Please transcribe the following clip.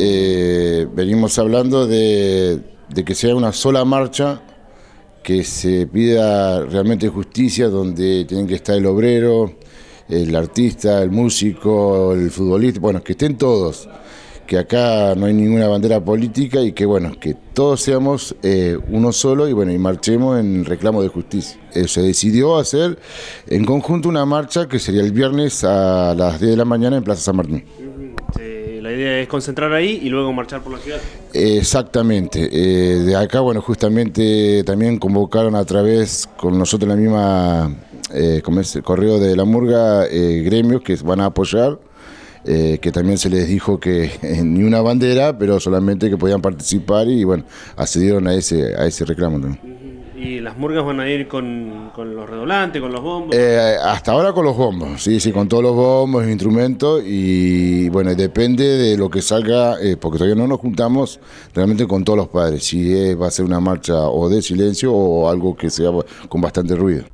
Eh, venimos hablando de, que sea una sola marcha, que se pida realmente justicia, donde tienen que estar el obrero, el artista, el músico, el futbolista, bueno, que estén todos, que acá no hay ninguna bandera política y que bueno, que todos seamos eh, uno solo y bueno, y marchemos en reclamo de justicia. se decidió hacer en conjunto una marcha que sería el viernes a las 10 de la mañana en Plaza San Martín. La idea es concentrar ahí y luego marchar por la ciudad. Exactamente. Eh, de acá, bueno, justamente también convocaron a través con nosotros la misma eh, correo de la murga eh, gremios que van a apoyar. que también se les dijo que ni una bandera, pero solamente que podían participar y bueno, accedieron a ese, a ese reclamo también murgas van a ir con, con los redolantes, con los bombos? Eh, hasta ahora con los bombos, sí, sí, con todos los bombos, instrumentos y bueno, depende de lo que salga, eh, porque todavía no nos juntamos realmente con todos los padres, si va a ser una marcha o de silencio o algo que sea con bastante ruido.